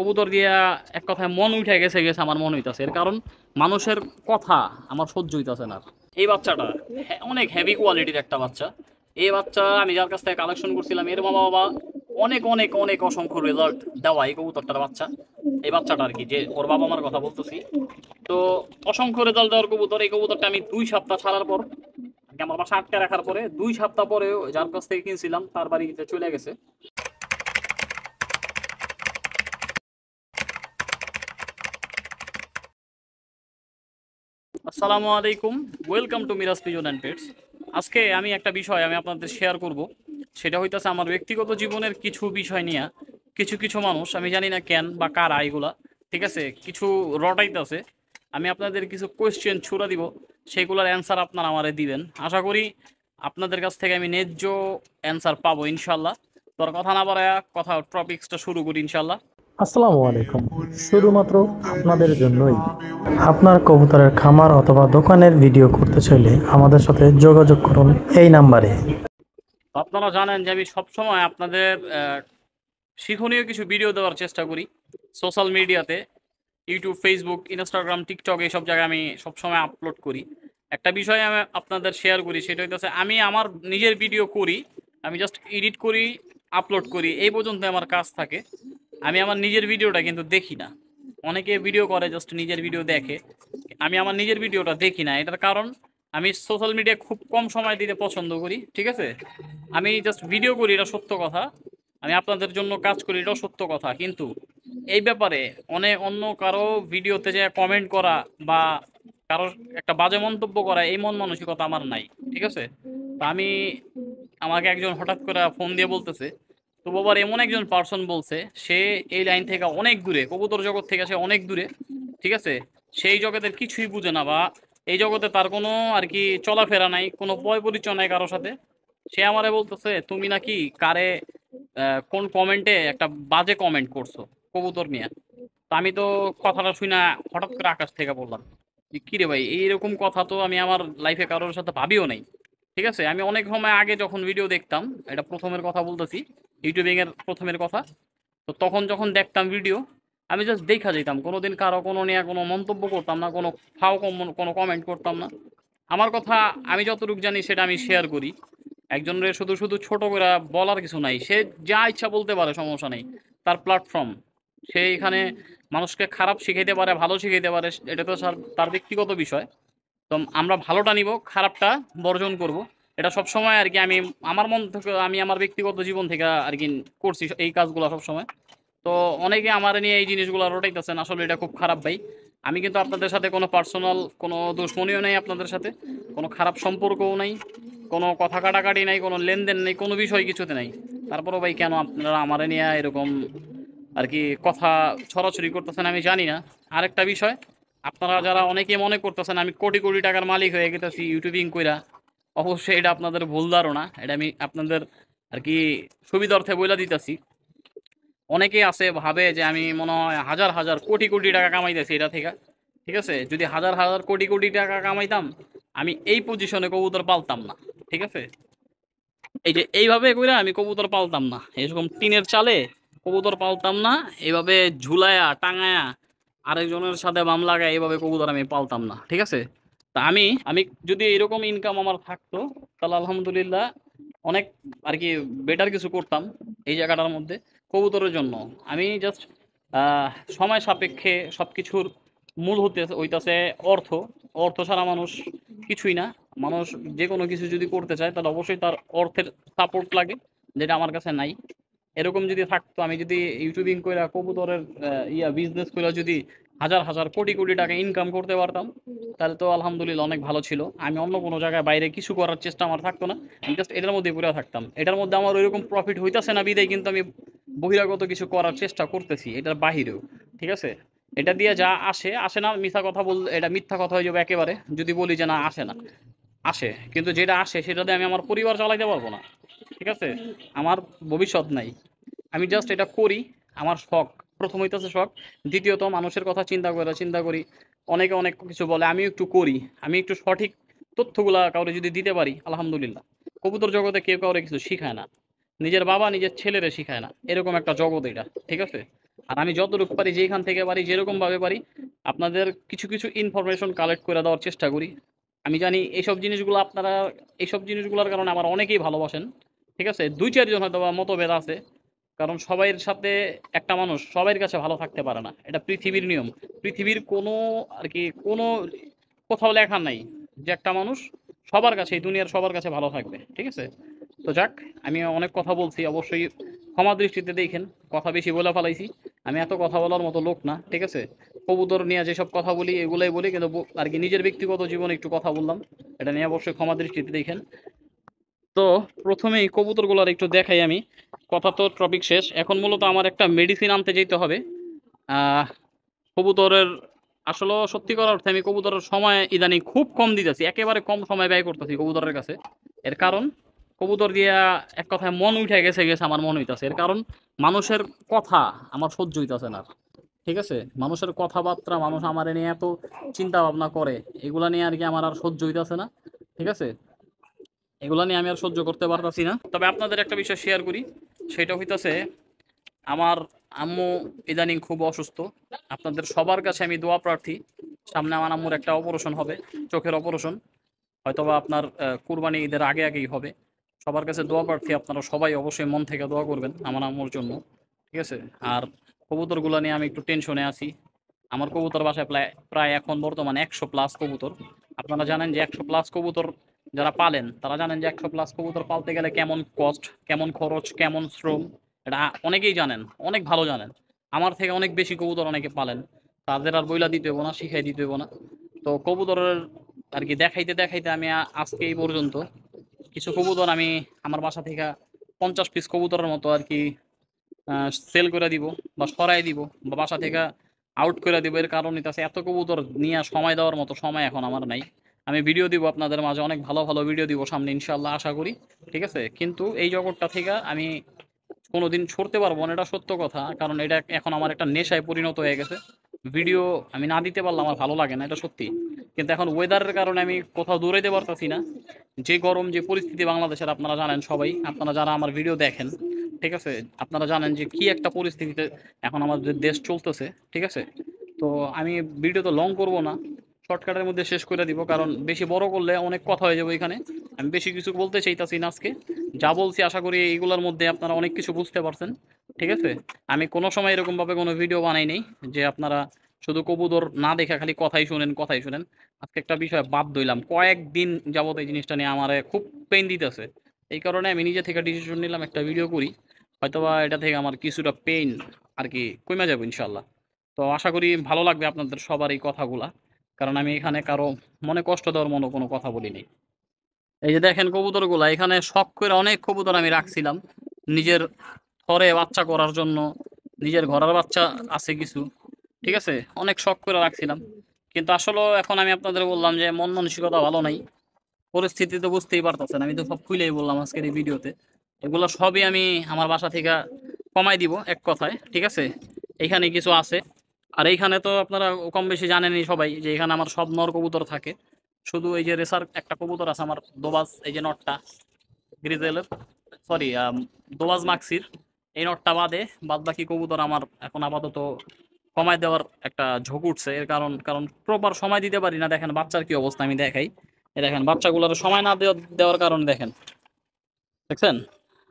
কবুতর দিয়া এক কথায় মন উঠে গেছে গেছে আমার মন হইতাছে এর কারণ মানুষের কথা আমার সহ্য হইতাছে না এই বাচ্চাটা অনেক হেভি কোয়ালিটির একটা বাচ্চা এই বাচ্চা আমি যার কাছ থেকে কালেকশন করছিলাম এর মা বাবা অনেক অনেক অনেক অসংখ্য রেজাল্ট দেওয়া এই কবুতরটার বাচ্চা এই বাচ্চাটা আর কি যে ওর বাবা মার কথা বলতেছি তো অসংখ্য রেজাল্ট দেওয়ার কবুতর এই কবুতরটা আমি দুই সপ্তাহ ছাড়ার পর আমার বাসা আটকে রাখার পরে দুই সপ্তাহ পরে যার কাছ থেকে কিনছিলাম তার বাড়িতে চলে গেছে আসসালামু আলাইকুম welcome to Miraj pigeon and pets আজকে আমি একটা বিষয় আমি আপনাদের শেয়ার করব সেটা হইতেছে আমার ব্যক্তিগত জীবনের কিছু বিষয় নিয়ে কিছু কিছু মানুষ আমি জানি না কেন বা কার আইগুলা ঠিক আছে কিছু রটাইতেছে আমি আপনাদের কিছু কোয়েশ্চেন ছুড়া দিব সেগুলোর অ্যান্সার আপনারা আমারে দিবেন আশা করি আপনাদের কাছ থেকে আমি ন্যায্য অ্যান্সার পাবো ইনশাল্লাহ তোর কথা না বাড়ায় কথা টপিক্সটা শুরু করি ইনশাল্লাহ আসসালামু আলাইকুম শুধুমাত্র আপনাদের জন্যই আপনার কবুতরের খামার অথবা দোকানের ভিডিও করতে চাইলে আমাদের সাথে যোগাযোগ করুন এই নাম্বারে আপনারা জানেন যে আমি সবসময় আপনাদের শিক্ষণীয় কিছু ভিডিও দেওয়ার চেষ্টা করি সোশ্যাল মিডিয়াতে ইউটিউব ফেসবুক ইনস্টাগ্রাম টিকটক এইসব জায়গায় আমি সবসময় আপলোড করি একটা বিষয় আমি আপনাদের শেয়ার করি সেটা হচ্ছে আমি আমার নিজের ভিডিও করি আমি জাস্ট এডিট করি আপলোড করি এই পর্যন্ত আমার কাজ থাকে আমি আমার নিজের ভিডিওটা কিন্তু দেখি না অনেকে ভিডিও করে জাস্ট নিজের ভিডিও দেখে আমি আমার নিজের ভিডিওটা দেখি না এটার কারণ আমি সোশ্যাল মিডিয়া খুব কম সময় দিতে পছন্দ করি ঠিক আছে আমি জাস্ট ভিডিও করি এটা সত্য কথা আমি আপনাদের জন্য কাজ করি এটাও সত্য কথা কিন্তু এই ব্যাপারে অনেক অন্য কারো ভিডিওতে যে কমেন্ট করা বা কারোর একটা বাজে মন্তব্য করা এই মন মানসিকতা আমার নাই ঠিক আছে তা আমি আমাকে একজন হঠাৎ করে ফোন দিয়ে বলতেছে তো বাবার এমন একজন পার্সন বলছে সে এই লাইন থেকে অনেক দূরে কবুতর জগৎ থেকে সে অনেক দূরে ঠিক আছে সেই জগতের কিছুই বুঝে না বা এই জগতে তার কোনো আর কি চলাফেরা নাই কোনো পয় পরিচয় নাই কারোর সাথে সে আমারে বলতেছে তুমি নাকি কারে কোন কমেন্টে একটা বাজে কমেন্ট করছো কবুতর নিয়ে তা আমি তো কথাটা শুনে হঠাৎ করে আকাশ থেকে বললাম যে কিরে ভাই এইরকম কথা তো আমি আমার লাইফে কারোর সাথে ভাবিও নাই ঠিক আছে আমি অনেক সময় আগে যখন ভিডিও দেখতাম এটা প্রথমের কথা বলতেছি ইউটিউবিংয়ের প্রথমের কথা তো তখন যখন দেখতাম ভিডিও আমি জাস্ট দেখা যেতাম কোনো দিন কারো কোনো নিয়ে কোনো মন্তব্য করতাম না কোনো ফাও কোনো কমেন্ট করতাম না আমার কথা আমি যতটুকু জানি সেটা আমি শেয়ার করি একজনের শুধু শুধু ছোট করে বলার কিছু নাই সে যা ইচ্ছা বলতে পারে সমস্যা নেই তার প্ল্যাটফর্ম সে এখানে মানুষকে খারাপ শিখাইতে পারে ভালো শিখাইতে পারে এটা তো তার ব্যক্তিগত বিষয় তো আমরা ভালোটা নিব খারাপটা বর্জন করব এটা সব সময় আর কি আমি আমার মন থেকে আমি আমার ব্যক্তিগত জীবন থেকে আর কি করছি এই কাজগুলো সব সময় তো অনেকে আমার নিয়ে এই জিনিসগুলো রটাইতেছেন আসলে এটা খুব খারাপ ভাই আমি কিন্তু আপনাদের সাথে কোনো পার্সোনাল কোনো দুশ্মনীয় নেই আপনাদের সাথে কোনো খারাপ সম্পর্কও নাই কোনো কথা কাটাকাটি নাই কোনো লেনদেন নেই কোনো বিষয় কিছুতে নাই তারপরও ভাই কেন আপনারা আমার নিয়ে এরকম আর কি কথা ছড়াছড়ি করতেছেন আমি জানি না আরেকটা বিষয় আপনারা যারা অনেকে মনে করতেছেন আমি কোটি কোটি টাকার মালিক হয়ে গেতেছি ইউটিউবিং কইরা অবশ্যই এটা আপনাদের ভুল ধারণা এটা আমি আপনাদের আর কি সুবিধার্থে বইলা দিতেছি অনেকেই আছে ভাবে যে আমি মনে হয় হাজার হাজার কোটি কোটি টাকা কামাইতেছি এটা থেকে ঠিক আছে যদি হাজার হাজার কোটি কোটি টাকা কামাইতাম আমি এই পজিশনে কবুতর পালতাম না ঠিক আছে এই যে এইভাবে করে আমি কবুতর পালতাম না এরকম টিনের চালে কবুতর পালতাম না এভাবে ঝুলায়া টাঙায়া আরেকজনের সাথে মামলা লাগায় এভাবে কবুতর আমি পালতাম না ঠিক আছে তা আমি আমি যদি এরকম ইনকাম আমার থাকতো তাহলে আলহামদুলিল্লাহ অনেক আর কি বেটার কিছু করতাম এই জায়গাটার মধ্যে কবুতরের জন্য আমি জাস্ট সময় সাপেক্ষে সব কিছুর মূল হতে হইতাছে অর্থ অর্থ ছাড়া মানুষ কিছুই না মানুষ যে কোনো কিছু যদি করতে চায় তাহলে অবশ্যই তার অর্থের সাপোর্ট লাগে যেটা আমার কাছে নাই এরকম যদি থাকতো আমি যদি ইউটিউবিং করে কবুতরের ইয়া বিজনেস করে যদি হাজার হাজার কোটি কোটি টাকা ইনকাম করতে পারতাম তাহলে তো আলহামদুলিল্লাহ অনেক ভালো ছিল আমি অন্য কোনো জায়গায় বাইরে কিছু করার চেষ্টা আমার থাকতো না আমি জাস্ট এটার মধ্যে পুরো থাকতাম এটার মধ্যে আমার ওইরকম প্রফিট হইতাছে না বিদায় কিন্তু আমি বহিরাগত কিছু করার চেষ্টা করতেছি এটার বাহিরেও ঠিক আছে এটা দিয়ে যা আসে আসে না মিথ্যা কথা বল এটা মিথ্যা কথা হয়ে যাবে একেবারে যদি বলি যে না আসে না আসে কিন্তু যেটা আসে সেটা দিয়ে আমি আমার পরিবার চালাইতে পারবো না ঠিক আছে আমার ভবিষ্যৎ নাই আমি জাস্ট এটা করি আমার শখ প্রথম হইতেছে শখ দ্বিতীয়ত মানুষের কথা চিন্তা করে চিন্তা করি অনেকে অনেক কিছু বলে আমি একটু করি আমি একটু সঠিক তথ্যগুলা কাউরে যদি দিতে পারি আলহামদুলিল্লাহ কবুতর জগতে কেউ কাউরে কিছু শিখায় না নিজের বাবা নিজের ছেলেরে শিখায় না এরকম একটা জগৎ এটা ঠিক আছে আর আমি যতটুকু পারি যেখান থেকে পারি যেরকমভাবে পারি আপনাদের কিছু কিছু ইনফরমেশন কালেক্ট করে দেওয়ার চেষ্টা করি আমি জানি এইসব জিনিসগুলো আপনারা এইসব জিনিসগুলোর কারণে আমার অনেকেই ভালোবাসেন ঠিক আছে দুই চারজন হয়তো বা মতভেদ আছে কারণ সবাইয়ের সাথে একটা মানুষ সবাইয়ের কাছে ভালো থাকতে পারে না এটা পৃথিবীর নিয়ম পৃথিবীর কোনো আর কি কোনো কোথাও লেখা নাই যে একটা মানুষ সবার কাছে এই দুনিয়ার সবার কাছে ভালো থাকবে ঠিক আছে তো যাক আমি অনেক কথা বলছি অবশ্যই ক্ষমা দৃষ্টিতে দেখেন কথা বেশি বলে ফেলাইছি আমি এত কথা বলার মতো লোক না ঠিক আছে কবুতর নিয়ে যেসব কথা বলি এগুলাই বলি কিন্তু আর কি নিজের ব্যক্তিগত জীবনে একটু কথা বললাম এটা নিয়ে অবশ্যই ক্ষমা দৃষ্টিতে দেখেন তো প্রথমেই কবুতরগুলোর একটু দেখাই আমি কথা তো টপিক শেষ এখন মূলত আমার একটা মেডিসিন আনতে যেতে হবে কবুতরের আসলে সত্যি করার অর্থে আমি কবুতরের সময় ইদানিং খুব কম দিতেছি একেবারে কম সময় ব্যয় করতেছি কবুতরের কাছে এর কারণ কবুতর দিয়া এক কথায় মন উঠে গেছে গেছে আমার মন হইতেছে এর কারণ মানুষের কথা আমার সহ্য হইতেছে না ঠিক আছে মানুষের কথাবার্তা মানুষ আমার নিয়ে এত চিন্তা ভাবনা করে এগুলা নিয়ে আর কি আমার আর সহ্য হইতেছে না ঠিক আছে এগুলো নিয়ে আমি আর সহ্য করতে পারতাছি না তবে আপনাদের একটা বিষয় শেয়ার করি সেটা হইতেছে আমার আম্মু ইদানিং খুব অসুস্থ আপনাদের সবার কাছে আমি দোয়া প্রার্থী সামনে আমার আম্মুর একটা অপারেশন হবে চোখের অপারেশন হয়তোবা আপনার কুরবানি ঈদের আগে আগেই হবে সবার কাছে দোয়া প্রার্থী আপনারা সবাই অবশ্যই মন থেকে দোয়া করবেন আমার আম্মুর জন্য ঠিক আছে আর কবুতরগুলো নিয়ে আমি একটু টেনশনে আছি আমার কবুতর বাসায় প্রায় প্রায় এখন বর্তমানে একশো প্লাস কবুতর আপনারা জানেন যে একশো প্লাস কবুতর যারা পালেন তারা জানেন যে একশো প্লাস কবুতর পালতে গেলে কেমন কস্ট কেমন খরচ কেমন শ্রম এটা অনেকেই জানেন অনেক ভালো জানেন আমার থেকে অনেক বেশি কবুতর অনেকে পালেন তাদের আর বইলা দিতে হবো না শিখাই দিতে হবো না তো কবুতরের আর কি দেখাইতে দেখাইতে আমি আজকে এই পর্যন্ত কিছু কবুতর আমি আমার বাসা থেকে পঞ্চাশ পিস কবুতরের মতো আর কি সেল করে দিব বা সরাই দিব বা বাসা থেকে আউট করে দিব এর কারণ এটা এত কবুতর নিয়ে সময় দেওয়ার মতো সময় এখন আমার নাই আমি ভিডিও দিব আপনাদের মাঝে অনেক ভালো ভালো ভিডিও দিব সামনে ইনশাল্লাহ আশা করি ঠিক আছে কিন্তু এই জগৎটা থেকে আমি কোনোদিন ছড়তে পারবো না এটা সত্য কথা কারণ এটা এখন আমার একটা নেশায় পরিণত হয়ে গেছে ভিডিও আমি না দিতে পারলে আমার ভালো লাগে না এটা সত্যি কিন্তু এখন ওয়েদারের কারণে আমি কোথাও দৌড়াইতে পারতেছি না যে গরম যে পরিস্থিতি বাংলাদেশের আপনারা জানেন সবাই আপনারা যারা আমার ভিডিও দেখেন ঠিক আছে আপনারা জানেন যে কি একটা পরিস্থিতিতে এখন আমাদের দেশ চলতেছে ঠিক আছে তো আমি ভিডিও তো লং করব না শর্টকাটের মধ্যে শেষ করে দিব কারণ বেশি বড় করলে অনেক কথা হয়ে যাবে এখানে আমি বেশি কিছু বলতে চাইতাছি না আজকে যা বলছি আশা করি এইগুলোর মধ্যে আপনারা অনেক কিছু বুঝতে পারছেন ঠিক আছে আমি কোনো সময় এরকমভাবে কোনো ভিডিও বানাই নেই যে আপনারা শুধু কবুদর না দেখে খালি কথাই শুনেন কথাই শুনেন আজকে একটা বিষয় বাদ দইলাম কয়েকদিন যাবত এই জিনিসটা নিয়ে আমার খুব পেন দিতেছে এই কারণে আমি নিজে থেকে ডিসিশন নিলাম একটা ভিডিও করি হয়তোবা এটা থেকে আমার কিছুটা পেন আর কি কমে যাবে ইনশাল্লাহ তো আশা করি ভালো লাগবে আপনাদের সবার এই কথাগুলা কারণ আমি এখানে কারো মনে কষ্ট দেওয়ার মনে কোনো কথা বলিনি এই যে দেখেন কবুতরগুলা এখানে শখ করে অনেক কবুতর আমি রাখছিলাম নিজের ঘরে বাচ্চা করার জন্য নিজের ঘরের বাচ্চা আছে কিছু ঠিক আছে অনেক শখ করে রাখছিলাম কিন্তু আসলে এখন আমি আপনাদের বললাম যে মন মানসিকতা ভালো নাই পরিস্থিতি তো বুঝতেই পারতেছেন আমি তো সব খুলেই বললাম আজকের এই ভিডিওতে এগুলো সবই আমি আমার বাসা থেকে কমাই দিব এক কথায় ঠিক আছে এখানে কিছু আছে আর এইখানে তো আপনারা কম বেশি জানেনি সবাই যে এখানে আমার সব নর কবুতর থাকে শুধু এই যে রেসার একটা কবুতর আছে আমার দোবাজ এই যে নটটা গ্রিজেলের সরি দোবাজ মাক্সির এই নটটা বাদে বাদ বাকি কবুতর আমার এখন আপাতত কমায় দেওয়ার একটা ঝোঁক উঠছে এর কারণ কারণ প্রপার সময় দিতে পারি না দেখেন বাচ্চার কি অবস্থা আমি দেখাই দেখেন বাচ্চাগুলোর সময় না দেওয়ার কারণ দেখেন দেখছেন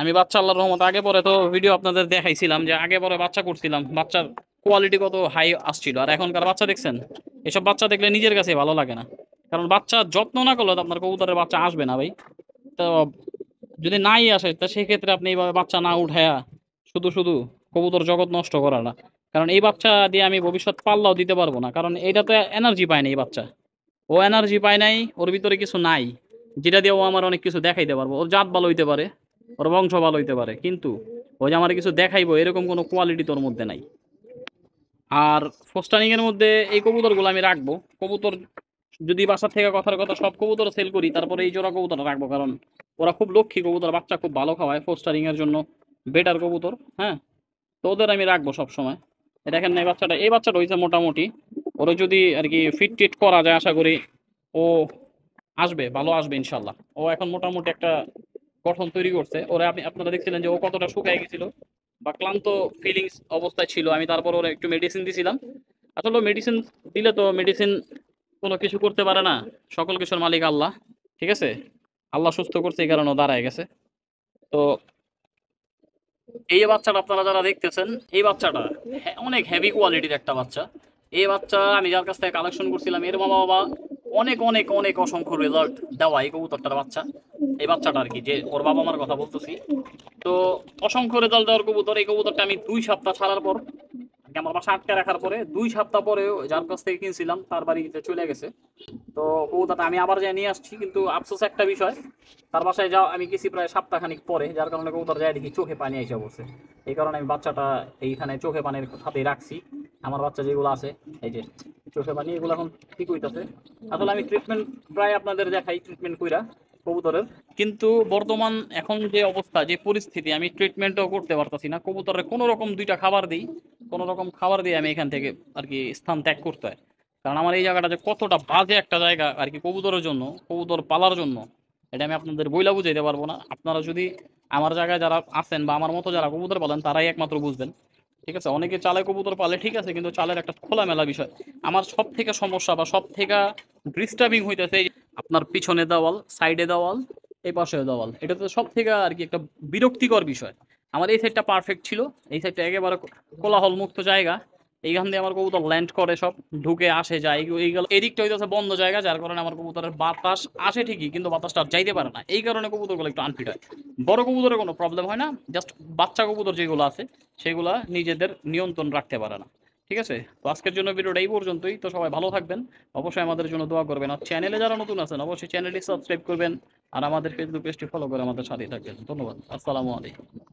আমি বাচ্চা আল্লাহর রহমত আগে পরে তো ভিডিও আপনাদের দেখাইছিলাম যে আগে পরে বাচ্চা করছিলাম বাচ্চার কোয়ালিটি কত হাই আসছিল আর এখনকার বাচ্চা দেখছেন এসব বাচ্চা দেখলে নিজের কাছে ভালো লাগে না কারণ বাচ্চা যত্ন না করলে আপনার কবুতরের বাচ্চা আসবে না ভাই তো যদি নাই আসে তা সেক্ষেত্রে আপনি এইভাবে বাচ্চা না উঠায়া শুধু শুধু কবুতর জগৎ নষ্ট করা না কারণ এই বাচ্চা দিয়ে আমি ভবিষ্যৎ পাল্লাও দিতে পারবো না কারণ এটা তো এনার্জি পায় না এই বাচ্চা ও এনার্জি পায় নাই ওর ভিতরে কিছু নাই যেটা দিয়ে ও আমার অনেক কিছু দেখাইতে পারবো ওর জাত ভালো হইতে পারে ওর বংশ ভালো হইতে পারে কিন্তু ওই যে আমার কিছু দেখাইবো এরকম কোনো কোয়ালিটি তোর মধ্যে নাই আর ফোস্টানিংয়ের মধ্যে এই কবুতরগুলো আমি রাখবো কবুতর যদি বাসার থেকে কথার কথা সব কবুতর সেল করি তারপরে এই জোড়া কবুতর রাখবো কারণ ওরা খুব লক্ষ্মী কবুতর বাচ্চা খুব ভালো খাওয়ায় ফোস্টারিংয়ের জন্য বেটার কবুতর হ্যাঁ তো ওদের আমি রাখবো সবসময় দেখেন না এই বাচ্চাটা এই বাচ্চাটা হয়েছে মোটামুটি ওরা যদি আর কি ফিট টিট করা যায় আশা করি ও আসবে ভালো আসবে ইনশাল্লাহ ও এখন মোটামুটি একটা গঠন তৈরি করছে ওরা আপনি আপনারা দেখছিলেন যে ও কতটা শুকায় গেছিল বা ক্লান্ত ফিলিংস অবস্থায় ছিল আমি তারপর ওরা একটু মেডিসিন দিয়েছিলাম আসলে মেডিসিন দিলে তো মেডিসিন কোনো কিছু করতে পারে না সকল কিছুর মালিক আল্লাহ ঠিক আছে আল্লাহ সুস্থ করছে এই কারণে দাঁড়ায় গেছে তো এই বাচ্চাটা আপনারা যারা দেখতেছেন এই বাচ্চাটা অনেক হেভি কোয়ালিটির একটা বাচ্চা এই বাচ্চা আমি যার কাছ থেকে কালেকশন করছিলাম এর মা বাবা অনেক অনেক অনেক অসংখ্য রেজাল্ট দেওয়া এই কবুতরটার বাচ্চা এই বাচ্চাটা আর কি যে ওর বাবা মার কথা বলতেছি তো অসংখ্য রেজাল্ট দেওয়ার কবুতর এই কবুতরটা আমি দুই সপ্তাহ ছাড়ার পর আমার বাসা আটকে রাখার পরে দুই সপ্তাহ পরে যার কাছ থেকে কিনছিলাম তার বাড়িতে চলে গেছে তো কবুতরটা আমি আবার যাই নিয়ে আসছি কিন্তু আফসোস একটা বিষয় তার বাসায় যাও আমি গেছি প্রায় সপ্তাহখানিক পরে যার কারণে কবুতর যাই দেখি চোখে পানি এসে বসে এই কারণে আমি বাচ্চাটা এইখানে চোখে পানির সাথে রাখছি আমার বাচ্চা যেগুলো আছে এই যে মানে এগুলো এখন ঠিক হইতেছে আসলে আমি ট্রিটমেন্ট প্রায় আপনাদের দেখাই ট্রিটমেন্ট কইরা কবুতরের কিন্তু বর্তমান এখন যে অবস্থা যে পরিস্থিতি আমি ট্রিটমেন্টও করতে পারতাছি না কবুতরের কোনো রকম দুইটা খাবার দিই কোনো রকম খাবার দিয়ে আমি এখান থেকে আর কি স্থান ত্যাগ করতে হয় কারণ আমার এই জায়গাটা যে কতটা বাজে একটা জায়গা আর কি কবুতরের জন্য কবুতর পালার জন্য এটা আমি আপনাদের বইলা বুঝাইতে পারবো না আপনারা যদি আমার জায়গায় যারা আছেন বা আমার মতো যারা কবুতর পালেন তারাই একমাত্র বুঝবেন ঠিক আছে অনেকে চালায় কবুতর পালে ঠিক আছে কিন্তু চালের একটা খোলামেলা বিষয় আমার সব থেকে সমস্যা বা সব থেকে ডিস্টার্বিং হইতেছে আপনার পিছনে দেওয়াল সাইডে দেওয়াল এই পাশে দেওয়াল এটা তো সব থেকে আর কি একটা বিরক্তিকর বিষয় আমার এই সাইডটা পারফেক্ট ছিল এই সাইডটা একেবারে কোলাহল মুক্ত জায়গা এইখান দিয়ে আমার কবুতর ল্যান্ড করে সব ঢুকে আসে যায় এইগুলো এদিকটা হইতেছে বন্ধ জায়গা যার কারণে আমার কবুতরের বাতাস আসে ঠিকই কিন্তু বাতাসটা আর যাইতে পারে না এই কারণে কবুতরগুলো একটু আনফিট হয় বড় কবুতরের কোনো প্রবলেম হয় না জাস্ট বাচ্চা কবুতর যেগুলো আছে সেগুলো নিজেদের নিয়ন্ত্রণ রাখতে পারে না ঠিক আছে তো আজকের জন্য ভিডিওটা এই পর্যন্তই তো সবাই ভালো থাকবেন অবশ্যই আমাদের জন্য দোয়া করবেন আর চ্যানেলে যারা নতুন আছেন অবশ্যই চ্যানেলটি সাবস্ক্রাইব করবেন আর আমাদের ফেসবুক পেজটি ফলো করে আমাদের সাথেই থাকবেন ধন্যবাদ আসসালামু আলাইকুম